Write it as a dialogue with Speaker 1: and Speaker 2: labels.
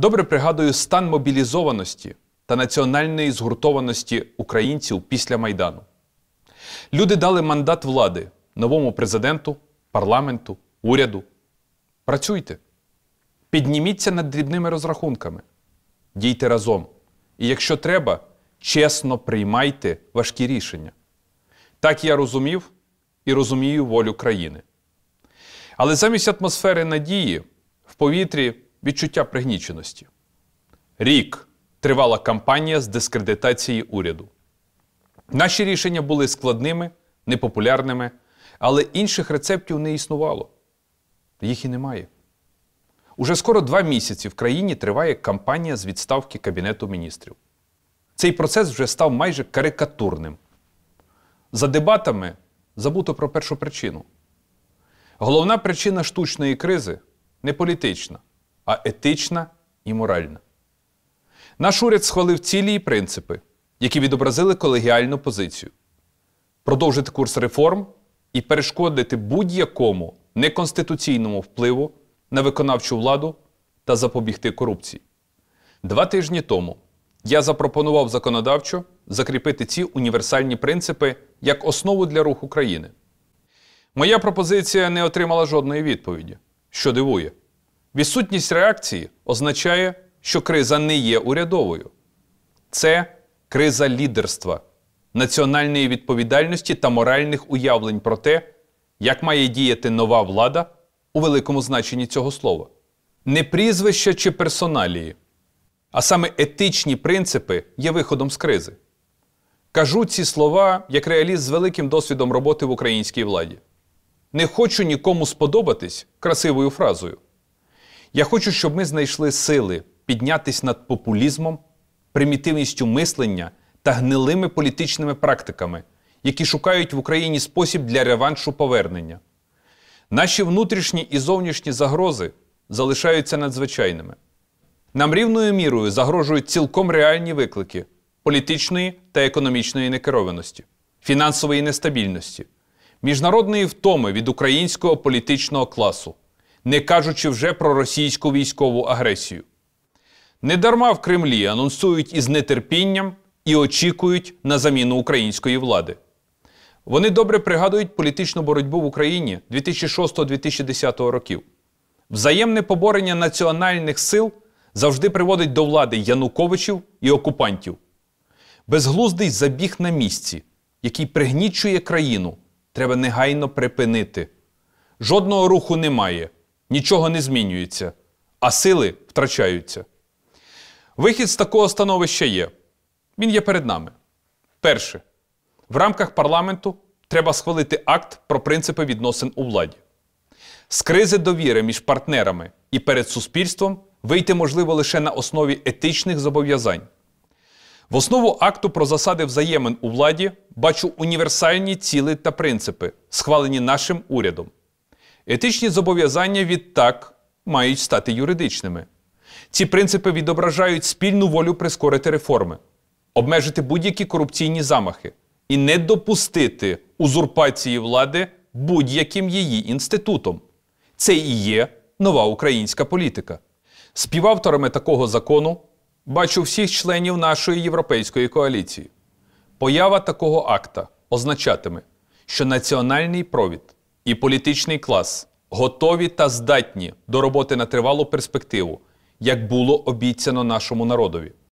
Speaker 1: Добре пригадую стан мобілізованості та національної згуртованості українців після Майдану. Люди дали мандат влади новому президенту, парламенту, уряду. Працюйте, підніміться над дрібними розрахунками, дійте разом. І якщо треба, чесно приймайте важкі рішення. Так я розумів і розумію волю країни. Але замість атмосфери надії в повітрі відчуття пригніченості. Рік тривала кампанія з дискредитації уряду. Наші рішення були складними, непопулярними, але інших рецептів не існувало. Їх і немає. Уже скоро два місяці в країні триває кампанія з відставки Кабінету міністрів. Цей процес вже став майже карикатурним. За дебатами забуто про першу причину. Головна причина штучної кризи не політична, а етична і моральна. Наш уряд схвалив цілі і принципи, які відобразили колегіальну позицію: продовжити курс реформ і перешкодити будь-якому неконституційному впливу на виконавчу владу та запобігти корупції. Два тижні тому я запропонував законодавчо закріпити ці універсальні принципи як основу для руху країни. Моя пропозиція не отримала жодної відповіді, що дивує. Відсутність реакції означає, що криза не є урядовою. Це криза лідерства, національної відповідальності та моральних уявлень про те, як має діяти нова влада у великому значенні цього слова. Не прізвища чи персоналії, а саме етичні принципи є виходом з кризи. Кажу ці слова як реаліст з великим досвідом роботи в українській владі. Не хочу нікому сподобатись красивою фразою. Я хочу, щоб ми знайшли сили піднятися над популізмом, примітивністю мислення та гнилими політичними практиками, які шукають в Україні спосіб для реваншу повернення. Наші внутрішні і зовнішні загрози залишаються надзвичайними. Нам рівною мірою загрожують цілком реальні виклики політичної та економічної некерованості, фінансової нестабільності, міжнародної втоми від українського політичного класу не кажучи вже про російську військову агресію. Недарма в Кремлі анонсують із нетерпінням і очікують на заміну української влади. Вони добре пригадують політичну боротьбу в Україні 2006-2010 років. Взаємне поборення національних сил завжди приводить до влади Януковичів і окупантів. Безглуздий забіг на місці, який пригнічує країну, треба негайно припинити. Жодного руху немає нічого не змінюється, а сили втрачаються. Вихід з такого становища є. Він є перед нами. Перше. В рамках парламенту треба схвалити акт про принципи відносин у владі. З кризи довіри між партнерами і перед суспільством вийти можливо лише на основі етичних зобов'язань. В основу акту про засади взаємин у владі бачу універсальні ціли та принципи, схвалені нашим урядом. Етичні зобов'язання відтак мають стати юридичними. Ці принципи відображають спільну волю прискорити реформи, обмежити будь-які корупційні замахи і не допустити узурпації влади будь-яким її інститутом. Це і є нова українська політика. Співавторами такого закону бачу всіх членів нашої європейської коаліції. Поява такого акта означатиме, що національний провід і політичний клас готові та здатні до роботи на тривалу перспективу, як було обіцяно нашому народові.